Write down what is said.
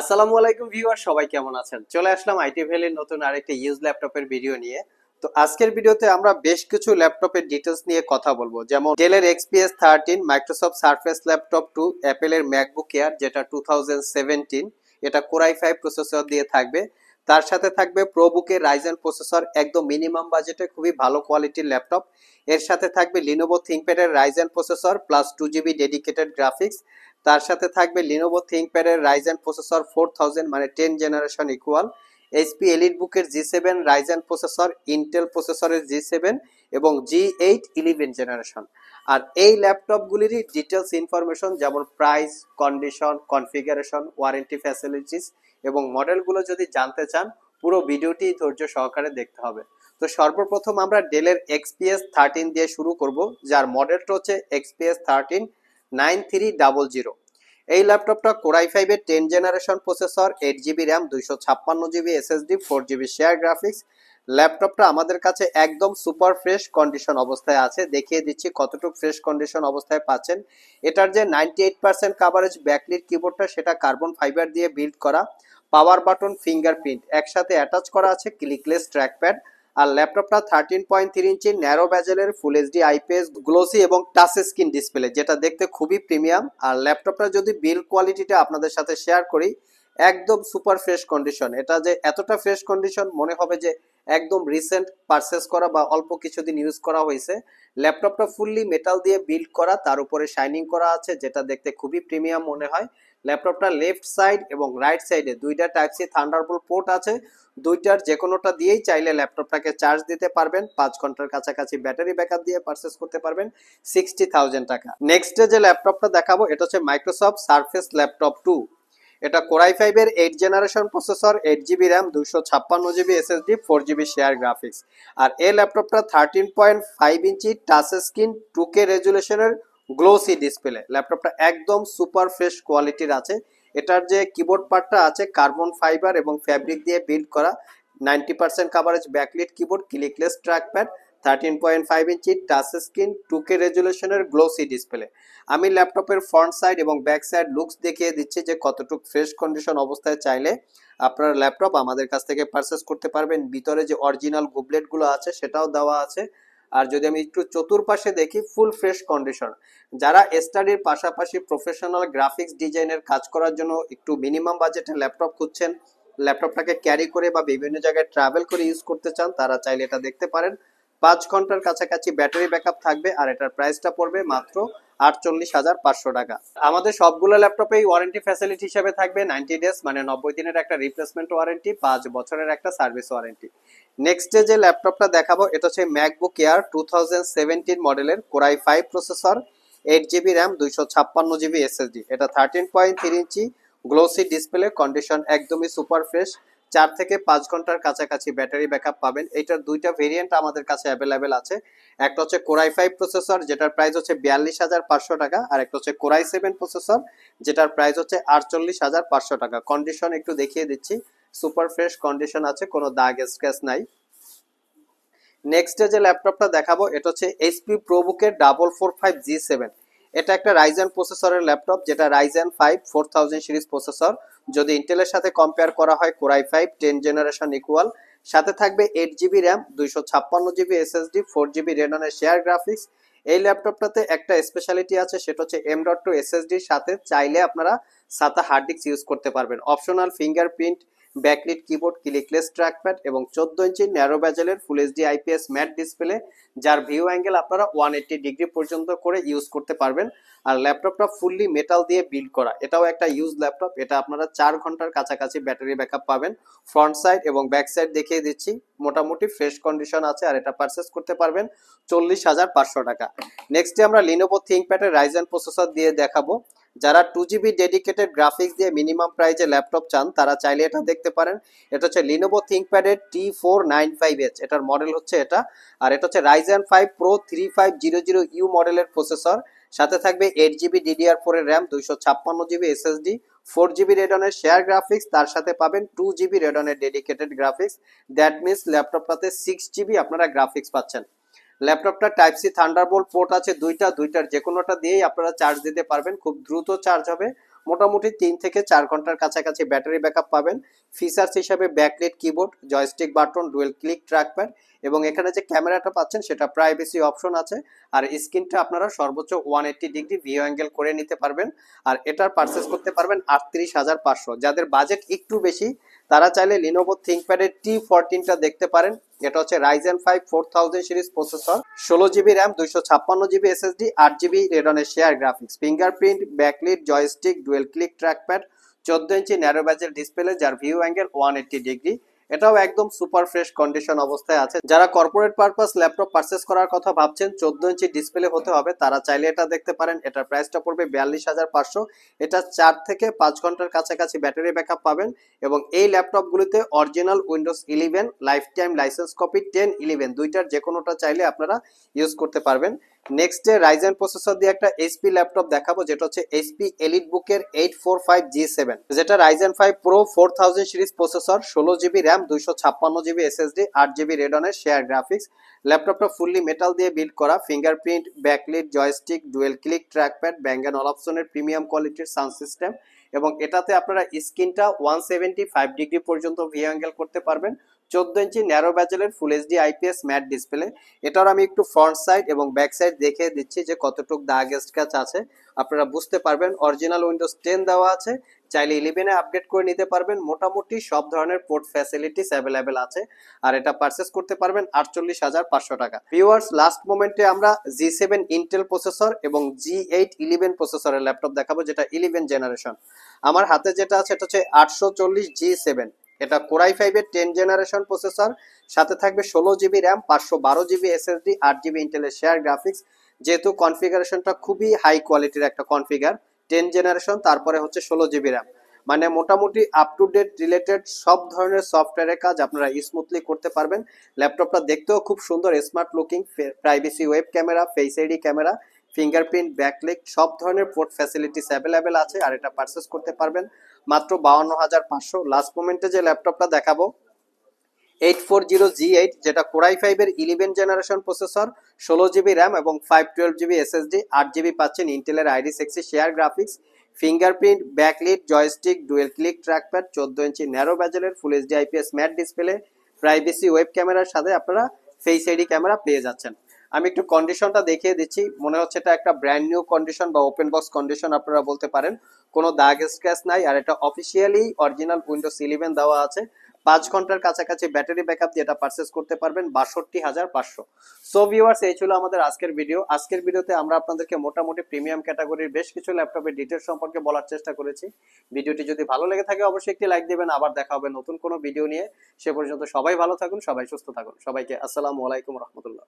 আসসালামু আলাইকুম ভিউয়ার সবাই কেমন আছেন চলে আসলাম আইটি ভ্যালির নতুন আরেকটা ইউজ ল্যাপটপের ভিডিও নিয়ে তো আজকের ভিডিওতে আমরা বেশ কিছু ল্যাপটপের ডিটেলস নিয়ে কথা বলবো যেমন ডেলের XPS thirteen Microsoft surface laptop two অ্যাপেলের ম্যাকবুক এয়ার যেটা টু এটা কোরআই ফাইভ প্রসেসর দিয়ে থাকবে তার সাথে থাকবে প্রোবুকের রাইজেন প্রসেসর একদম মিনিমাম বাজেটে খুবই ভালো কোয়ালিটির ল্যাপটপ এর সাথে থাকবে লিনোভো থিঙ্কপ্যাডের Ryzen processor plus two GB dedicated graphics তার সাথে থাকবে লিনোভো থিঙ্কপ্যাডের রাইজেন প্রসেসর ফোর থাউজেন্ড মানে ten generation equal HP elite বুকের G seven Ryzen processor Intel প্রসেসরের জি সেভেন এবং জি এইট ইলেভেন জেনারেশন আর এই ল্যাপটপগুলিরই ডিটেলস ইনফরমেশন যেমন price condition configuration warranty facilities এবং মডেলগুলো যদি জানতে চান পুরো ভিডিওটি ধৈর্য সহকারে দেখতে হবে তো সর্বপ্রথম আমরা ডেলের এক্সপিএস থার্টিন দিয়ে শুরু করব যার মডেলটা হচ্ছে XPS thirteen nine three double zero এই ল্যাপটপটা কোরাই ফাইভের ten generation processor eight GB RAM দুইশো ছাপ্পান্ন GB SSD four GB share graphics ল্যাপটপটা আমাদের কাছে একদম সুপার ফ্রেশ কন্ডিশন অবস্থায় আছে দেখিয়ে দিচ্ছি কতটুকু ফ্রেশ কন্ডিশন অবস্থায় পাচ্ছেন এটার যে ninety eight percent coverage backlit কিবোর্ডটা সেটা কার্বন ফাইবার দিয়ে বিল্ড করা পাওয়ার বাটন ফিঙ্গারপ্রিন্ট একসাথে অ্যাটাচ করা আছে ক্লিকলেস ট্র্যাকপ্যাড আর ল্যাপটপটা thirteen point three inch narrow ব্যাজেলের ফুল এইচডি আইপিএস গ্লোসি এবং টাচ স্ক্রিন ডিসপ্লে যেটা দেখতে খুবই প্রিমিয়াম আর ল্যাপটপটা যদি বিল্ড কোয়ালিটিটা আপনাদের সাথে শেয়ার করি একদম সুপার ফ্রেশ কন্ডিশন এটা যে এতটা ফ্রেশ কন্ডিশন মনে হবে যে একদম রিসেন্ট পারচেস করা বা অল্প কিছুদিন ইউজ করা হয়েছে ল্যাপটপটা ফুললি মেটাল দিয়ে বিল্ড করা তার উপরে শাইনিং করা আছে যেটা দেখতে খুবই প্রিমিয়াম মনে হয় ল্যাপটপটা লেফট সাইড এবং রাইট সাইডে দুইটা টাইপ সি থান্ডারবোল পোর্ট আছে দুইটার যে কোনোটা দিয়েই চাইলে ল্যাপটপটাকে চার্জ দিতে পারবেন পাঁচ ঘন্টার কাছাকাছি ব্যাটারি ব্যাকআপ দিয়ে পারচেস করতে পারবেন সিক্সটি থাউজেন্ড টাকা নেক্সট যে ল্যাপটপটা দেখাবো এটা হচ্ছে মাইক্রোসফট সার্ফেস ল্যাপটপ টু এটা কোরাই ফাইভের eight generation processor eight GB RAM দুশো ছাপ্পান্ন GB SSD four GB share graphics আর এই ল্যাপটপটা thirteen point five inch touch screen two K রেজুলেশনের গ্লোসি ডিসপ্লে ল্যাপটপটা একদম সুপার ফ্রেশ কোয়ালিটির আছে এটার যে কিবোর্ড পার্টটা আছে কার্বন ফাইবার এবং ফ্যাব্রিক দিয়ে বিল্ড করা ninety percent coverage backlit keyboard clickless pad thirteen point five inch touch screen two K রেজুলেশনের গ্লোসি ডিসপ্লে আমি ল্যাপটপের ফ্রন্ট সাইড এবং ব্যাক সাইড লুকস দেখিয়ে দিচ্ছি যে কতটুক ফ্রেশ কন্ডিশন অবস্থায় চাইলে আপনার ল্যাপটপ আমাদের কাছ থেকে পারচেস করতে পারবেন ভিতরে যে অরিজিনাল গুবলেটগুলো আছে সেটাও দেওয়া আছে আর যদি আমি একটু চতুর্পাশে দেখি ফুল ফ্রেশ কন্ডিশন যারা স্টাডির পাশাপাশি প্রফেশনাল গ্রাফিক্স ডিজাইনের কাজ করার জন্য একটু মিনিমাম বাজেটে ল্যাপটপ খুঁজছেন ল্যাপটপটাকে ক্যারি করে বা বিভিন্ন জায়গায় ট্রাভেল করে ইউজ করতে চান তারা চাইলে এটা দেখতে পারেন পাঁচ ঘন্টার কাছাকাছি ব্যাটারি ব্যাকআপ থাকবে আর এটার প্রাইসটা পড়বে মাত্র আটচল্লিশ হাজার পাঁচশো টাকা আমাদের সবগুলো ল্যাপটপে ওয়ারেন্টি ফ্যাসিলিটি হিসেবে থাকবে নাইনটি ডেজ মানে নব্বই দিনের একটা রিপ্লেসমেন্ট ওয়ারেন্টি পাঁচ বছরের একটা সার্ভিস ওয়ারেন্টি নেক্সট ডে যে ল্যাপটপটা দেখাবো এটা হচ্ছে MacBook Air two thousand seventeen মডেলের core i five processor eight GB RAM দুইশো ছাপ্পান্ন জিবি এসএসডি এটা thirteen point three inch glossy display condition একদমই সুপার ফ্রেশ চার থেকে পাঁচ ঘন্টার কাছাকাছি ব্যাটারি ব্যাকআপ পাবেন এটার দুইটা ভেরিয়েন্ট আমাদের কাছে অ্যাভেলেবেল আছে একটা হচ্ছে কোরাই ফাইভ প্রসেসর যেটার প্রাইস হচ্ছে বিয়াল্লিশ হাজার পাঁচশো টাকা আর একটা হচ্ছে কোরাই সেভেন প্রসেসর যেটার প্রাইস হচ্ছে আটচল্লিশ হাজার পাঁচশো টাকা কন্ডিশন একটু দেখিয়ে দিচ্ছি সুপার ফ্রেশ কন্ডিশন আছে কোনো দাগ স্ক্র্যাচ নাই নেক্সটে যে ল্যাপটপটা দেখাবো এটা হচ্ছে এইচপি প্রোবুকের double four five G seven এটা একটা রাইজেন প্রসেসরের ল্যাপটপ যেটা Ryzen five four thousand series processor যদি ইন্টেলের সাথে কম্পেয়ার করা হয় core i five ten generation equal সাথে থাকবে এইট জিবি র্যাম দুইশো ছাপ্পান্ন জিবি এসএসডি ফোর জিবি রেডনের শেয়ার গ্রাফিক্স এই ল্যাপটপটাতে একটা স্পেশালিটি আছে সেটা হচ্ছে এম ডট টু এসএসডির সাথে চাইলে আপনারা সাতা হার্ড ডিস্ক ইউজ করতে পারবেন optional finger print backlit keyboard clickless trackpad এবং চোদ্দ ইঞ্চি ন্যারো ব্যাজেলের full HD IPS matte display যার ভিউ অ্যাঙ্গেল আপনারা ওয়ান এইট্টি ডিগ্রি পর্যন্ত করে ইউজ করতে পারবেন আর ল্যাপটপটা ফুললি মেটাল দিয়ে বিল্ড করা এটাও একটা ইউজ ল্যাপটপ এটা আপনারা চার ঘন্টার কাছাকাছি ব্যাটারি ব্যাকআপ পাবেন ফ্রন্ট সাইড এবং ব্যাক সাইড দেখিয়ে দিচ্ছি মোটামুটি ফ্রেশ কন্ডিশন আছে আর এটা পারচেস করতে পারবেন চল্লিশ হাজার পাঁচশো টাকা নেক্সটে আমরা লিনোভো থিঙ্কপ্যাডের রাইজেন প্রসেসর দিয়ে দেখাবো যারা টু জিবি ডেডিকেটেড গ্রাফিক্স দিয়ে মিনিমাম প্রাইজে ল্যাপটপ চান তারা চাইলে এটা দেখতে পারেন এটা হচ্ছে লিনোভো থিঙ্কপ্যাডের T four nine five H এটার মডেল হচ্ছে এটা আর এটা হচ্ছে Ryzen five pro three five zero zero U মডেলের প্রসেসর সাথে থাকবে এইট জিবি ডিডিআর এর র্যাম দুইশো ছাপ্পান্ন জিবি এসএসডি ফোর জিবি রেডনের শেয়ার গ্রাফিক্স তার সাথে পাবেন টু জিবি রেডনের dedicated graphics that means ল্যাপটপটাতে six GB আপনারা গ্রাফিক্স পাচ্ছেন ল্যাপটপটা টাইপ সি থান্ডারবোল্ট পোর্ট আছে দুইটা দুইটার যে কোনোটা দিয়েই আপনারা চার্জ দিতে পারবেন খুব দ্রুত চার্জ হবে মোটামুটি তিন থেকে চার ঘন্টার কাছাকাছি ব্যাটারি ব্যাকআপ পাবেন ফিচার্স হিসাবে backlit keyboard joystick button dual click trackpad এবং এখানে যে ক্যামেরাটা পাচ্ছেন সেটা প্রাইভেসি অপশন আছে আর স্ক্রিনটা আপনারা সর্বোচ্চ one eighty degree view angle করে নিতে পারবেন আর এটার পারচেস করতে পারবেন আটত্রিশ হাজার পাঁচশো যাদের বাজেট একটু বেশি তারা চাইলে লিনোভো থিঙ্কপ্যাডের টি ফোরটিনটা দেখতে পারেন এটা হচ্ছে Ryzen five four thousand series processor ষোলো জিবি র্যাম দুইশো ছাপ্পান্ন জিবি এসএসডি আট জিবি রেডনের share graphics fingerprint backlit joystick dual click trackpad চোদ্দ ইঞ্চি ন্যারো ব্যাজেল ডিসপ্লে যার view angle one eighty degree এটাও একদম সুপার ফ্রেশ কন্ডিশন অবস্থায় আছে যারা কর্পোরেট পারপাস ল্যাপটপ পারচেস করার কথা ভাবছেন চোদ্দ ইঞ্চি ডিসপ্লে হতে হবে তারা চাইলে এটা দেখতে পারেন এটার প্রাইসটা পড়বে বিয়াল্লিশ হাজার পাঁচশো এটা চার থেকে পাঁচ ঘন্টার কাছাকাছি ব্যাটারি ব্যাকআপ পাবেন এবং এই ল্যাপটপগুলিতে original Windows eleven lifetime license copy ten eleven দুইটার যে কোনোটা চাইলে আপনারা ইউজ করতে পারবেন নেক্সট ডে রাইজেন প্রসেসর দিয়ে একটা এইচপি ল্যাপটপ দেখাবো যেটা হচ্ছে এইচপি এলিট বুকের eight four five G seven যেটা Ryzen five pro four thousand series processor ষোলো জিবি র্যাম দুইশো ছাপ্পান্ন জিবি এসএসডি আট জিবি রেডনের শেয়ার গ্রাফিক্স ল্যাপটপটা ফুললি মেটাল দিয়ে বিল্ড করা fingerprint backlit joystick dual click trackpad ব্যাঙ্গান অপশনের প্রিমিয়াম কোয়ালিটির সাউন্ড সিস্টেম এবং এটাতে আপনারা স্ক্রিনটা ওয়ান সেভেন্টি ফাইভ ডিগ্রি পর্যন্ত ভি অ্যাঙ্গেল করতে পারবেন চোদ্দ ইঞ্চি ন্যারো ব্যাচেলের full HD IPS matte display এটার আমি একটু ফ্রন্ট সাইড এবং ব্যাক সাইড দেখে দিচ্ছি যে কতটুক গেস্ট স্ক্র্যাচ আছে আপনারা বুঝতে পারবেন অরিজিনাল উইন্ডোজ টেন দেওয়া আছে চাইলে ইলেভেনে আপডেট করে নিতে পারবেন মোটামুটি সব ধরনের পোর্ট ফ্যাসিলিটিস অ্যাভেলেবেল আছে আর এটা পারচেস করতে পারবেন আটচল্লিশ হাজার পাঁচশো টাকা ভিউয়ার্স লাস্ট মোমেন্টে আমরা জি সেভেন ইন্টেল প্রসেসর এবং জি এইট ইলেভেন প্রসেসরের ল্যাপটপ দেখাবো যেটা ইলেভেন জেনারেশন আমার হাতে যেটা আছে সেটা হচ্ছে আটশো চল্লিশ জি সেভেন এটা কোরাই ফাইভের টেন জেনারেশন প্রসেসর সাথে থাকবে ষোলো জিবি র্যাম পাঁচশো বারো জিবি এসএসডি আট জিবি ইন্টেলের শেয়ার গ্রাফিক্স যেহেতু কনফিগারেশনটা খুবই হাই কোয়ালিটির একটা কনফিগার টেন জেনারেশন তারপরে হচ্ছে ষোলো জিবি র্যাম মানে মোটামুটি আপ টু ডেট রিলেটেড সব ধরনের সফটওয়্যারের কাজ আপনারা স্মুথলি করতে পারবেন ল্যাপটপটা দেখতেও খুব সুন্দর smart looking privacy web camera face ID camera fingerprint backlit সব ধরনের পোর্ট ফ্যাসিলিটিস অ্যাভেলেবেল আছে আর এটা পারচেস করতে পারবেন মাত্র বাউন্ন হাজার পাঁচশো লাস্ট মোমেন্টে যে ল্যাপটপটা দেখাবো eight four zero G eight যেটা কোরাই ফাইভের ইলেভেন জেনারেশন প্রসেসর ষোলো জিবি র্যাম এবং ফাইভ টুয়েলভ জিবি এসএসডি আট জিবি পাচ্ছেন ইন্টেলের আইডি সিক্সি share graphics fingerprint backlit joystick dual click trackpad চোদ্দ ইঞ্চি ন্যারো ব্যাজেলের full HD IPS matte display privacy web ক্যামেরার সাথে আপনারা ফেস আইডি ক্যামেরা পেয়ে যাচ্ছেন আমি একটু কন্ডিশনটা দেখিয়ে দিচ্ছি মনে হচ্ছে এটা একটা ব্র্যান্ড নিউ কন্ডিশন বা ওপেন বক্স কন্ডিশন আপনারা বলতে পারেন কোনো দাগ স্ক্র্যাচ নাই আর এটা অফিসিয়ালি অরিজিনাল উইন্ডোজ ইলেভেন দেওয়া আছে পাঁচ ঘন্টার কাছাকাছি ব্যাটারি আপ দিয়ে এটা পারচেস করতে পারবেন বাষট্টি হাজার পাঁচশো সো ভিউয়ার্স এই ছিল আমাদের আজকের ভিডিও আজকের ভিডিওতে আমরা আপনাদেরকে মোটামুটি প্রিমিয়াম ক্যাটাগরির বেশ কিছু ল্যাপটপের ডিটেলস সম্পর্কে বলার চেষ্টা করেছি ভিডিওটি যদি ভালো লেগে থাকে অবশ্যই একটি লাইক দেবেন আবার দেখা হবে নতুন কোনো ভিডিও নিয়ে সে পর্যন্ত সবাই ভালো থাকুন সবাই সুস্থ থাকুন সবাইকে আসসালামু আলাইকুম রহমতুল্লাহ